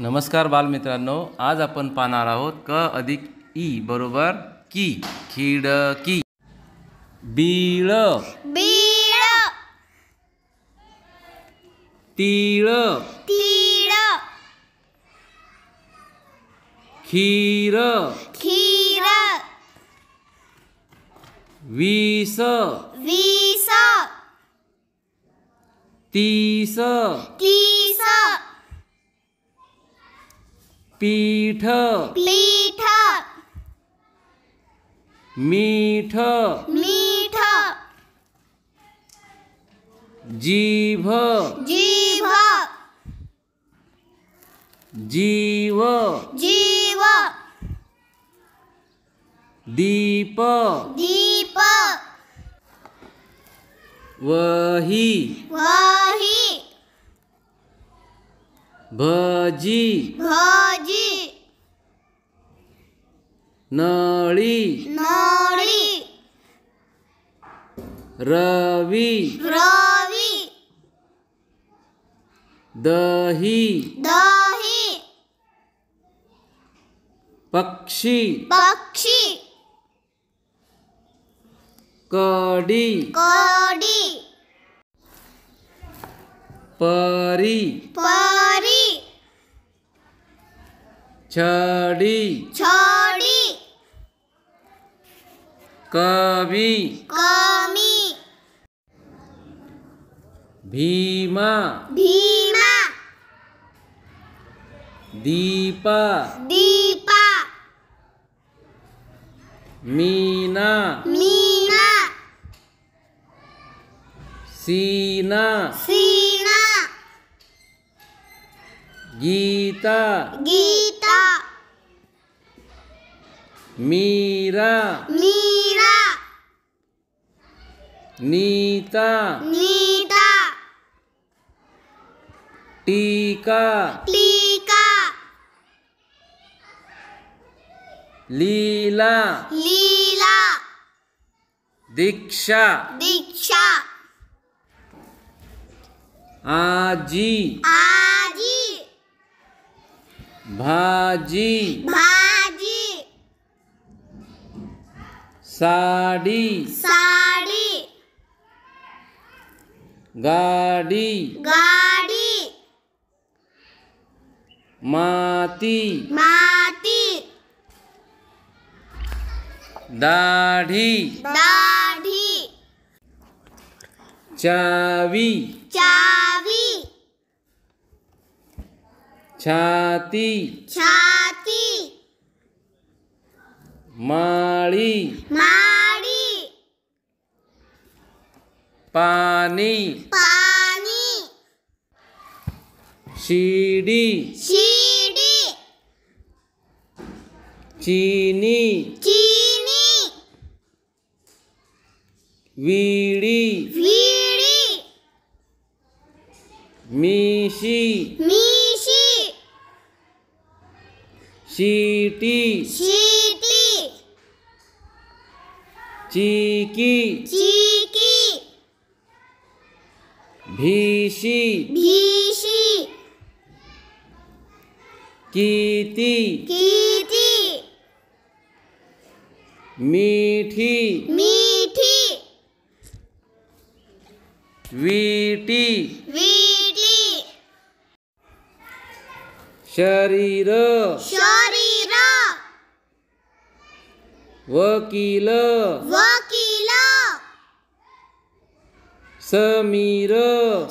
नमस्कार बालमित्रांनो आज आपण पाहणार आहोत क अधिक ई बरोबर की खिडकी बीळ बीळ तिळ तीळ खीर खीर वीस वीस तीस तीस पीठ पीठ मीठ मीठ जीभ जीभ जीव जीव दीप दीप वही वही भजी भा... नड़ी नड़ी रवि रवि दही दही पक्षी पक्षी कड़ी कड़ी परी परी छड़ी छड़ी कवि कमी भीमा भीमा दीपा दीपा मीना मीना सीना सीना गीता गीता मीरा मीरा नीता नीता टीका टीका लीला लीला दीक्षा दीक्षा आजी आजी भाजी भाजी साड़ी साड़ी गाड़ी गाड़ी माती माती दाढ़ी दाढ़ी चावी छाती छाती माड़ी माड़ी पानी पानी सीढ़ी सीढ़ी चीनी चीनी वीड़ी वीड़ी मीशी मी सीटी सीटी चीकी चीकी भीषी भीषी कीति कीति मीठी मीठी वीटी वी शरीर शरीर वकील वकील समीर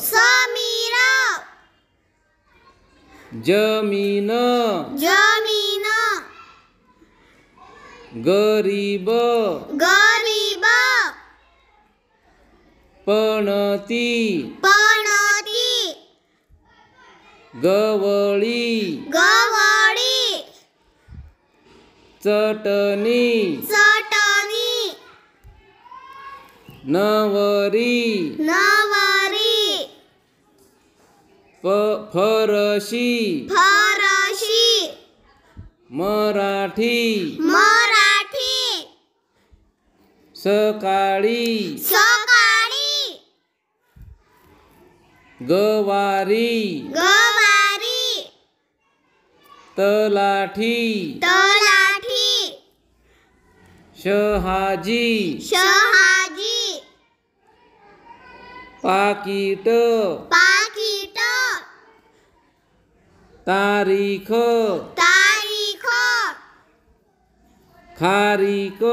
समीर जमीन जमीन गरीब गरीब पणती प गवळी गवळी चटणी चटणी नवरी नवरी प फरशी फरशी मराठी मराठी सकाळी सकाळी गवारी ग तलाठी तलाठी शहाजी शहाजी पाकिट पाकिट तारीख तारीख खारीक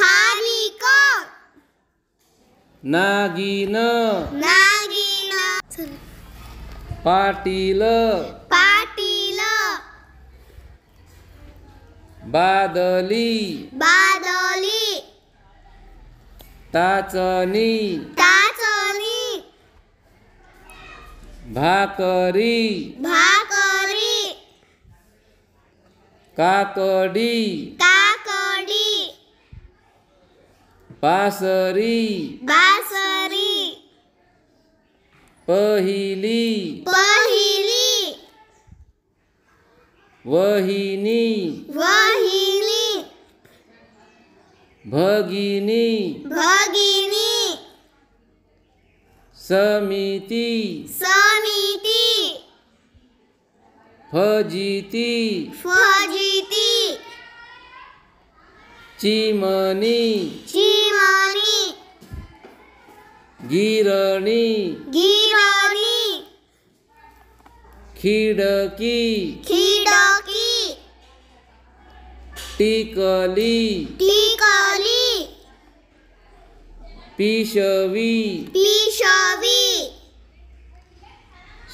खारीक नागिन नागिन पाटील बादली बादली ताचनी ताचनी भाकरी भाकरी काकडी काकडी बासरी बासरी पहिली पहिली वहिनी वहिनी भगिनी भगिनी समिति समिति फजीति फजीति चिमनी चिमनी गिरणी गिरणी खिड़की खिड़की टिकली टिकली पिशवी पिशवी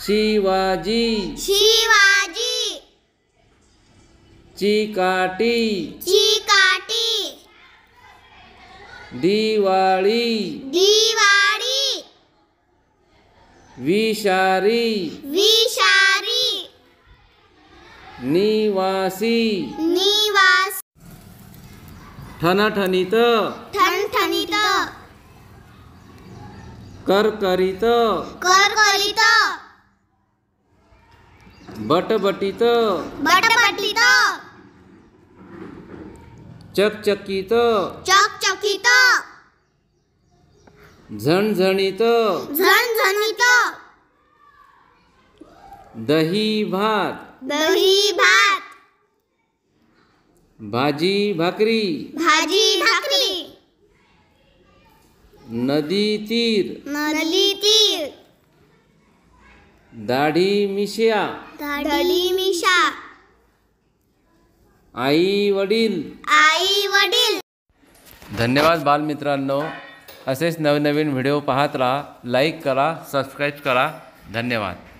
शिवाजी शिवाजी चिकाटी चिकाटी दिवाली दिवाली विशारी वि निवासी निवास ठणठणीत ठणठणीत करकरीत करकरीत बटबटीत बटबटीत चकचकीत चकचकीत झणझणीत झणझणीत दही भात दही भात भाजी भाकरी भाजी भाकरी नदी तीर नदी तीर दाढी मिशिया दाढी मिशा आई वडील आई वडील धन्यवाद बालमित्रांनो असेच नवनवीन व्हिडिओ पाहत राहा लाईक करा सबस्क्राईब करा धन्यवाद